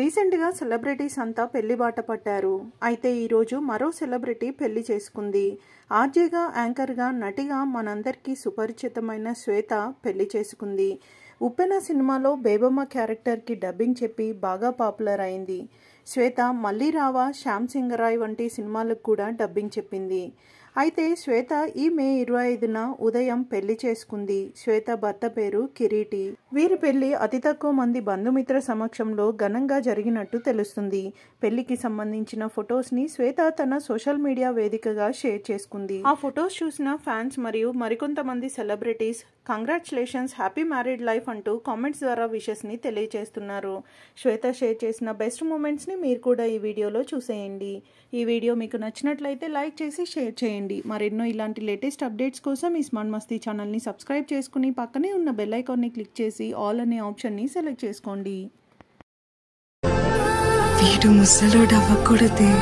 రీసెంట్గా సెలబ్రిటీస్ అంతా పెళ్లి బాట పట్టారు అయితే ఈరోజు మరో సెలబ్రిటీ పెళ్లి చేసుకుంది ఆర్జేగా యాంకర్గా నటిగా మనందరికీ సుపరిచితమైన శ్వేత పెళ్లి చేసుకుంది ఉప్పెన సినిమాలో బేబమ్మ క్యారెక్టర్కి డబ్బింగ్ చెప్పి బాగా పాపులర్ అయింది శ్వేత మళ్ళీ రావా శ్యామ్ సింగరాయ్ వంటి సినిమాలకు కూడా డబ్బింగ్ చెప్పింది అయితే శ్వేత ఈ మే ఇరవై ఐదున ఉదయం పెళ్లి చేసుకుంది శ్వేత భర్త పేరు కిరీటి వీరి పెళ్లి అతి తక్కువ మంది బంధుమిత్ర సమక్షంలో ఘనంగా జరిగినట్టు తెలుస్తుంది పెళ్లికి సంబంధించిన ఫొటోస్ ని శ్వేత తన సోషల్ మీడియా వేదికగా షేర్ చేసుకుంది ఆ ఫొటోస్ చూసిన ఫ్యాన్స్ మరియు మరికొంతమంది celebrities congratulations happy married life అంటూ కామెంట్స్ ద్వారా విషెస్ ని తెలియజేస్తున్నారు శ్వేత షేర్ చేసిన బెస్ట్ మూమెంట్స్ ని మీరు కూడా ఈ వీడియోలో చూసేయండి ఈ వీడియో మీకు నచ్చినట్లయితే లైక్ చేసి షేర్ చేయండి మరెన్నో ఇలాంటి లేటెస్ట్ అప్డేట్స్ కోసం ఈ స్మార్ట్ మస్తీ ఛానల్ని సబ్స్క్రైబ్ చేసుకుని పక్కనే ఉన్న బెల్ ఐకాన్ని క్లిక్ చేసి ఆల్ అనే ఆప్షన్ని సెలెక్ట్ చేసుకోండి వీడు ముసలోడవ్వకూడదే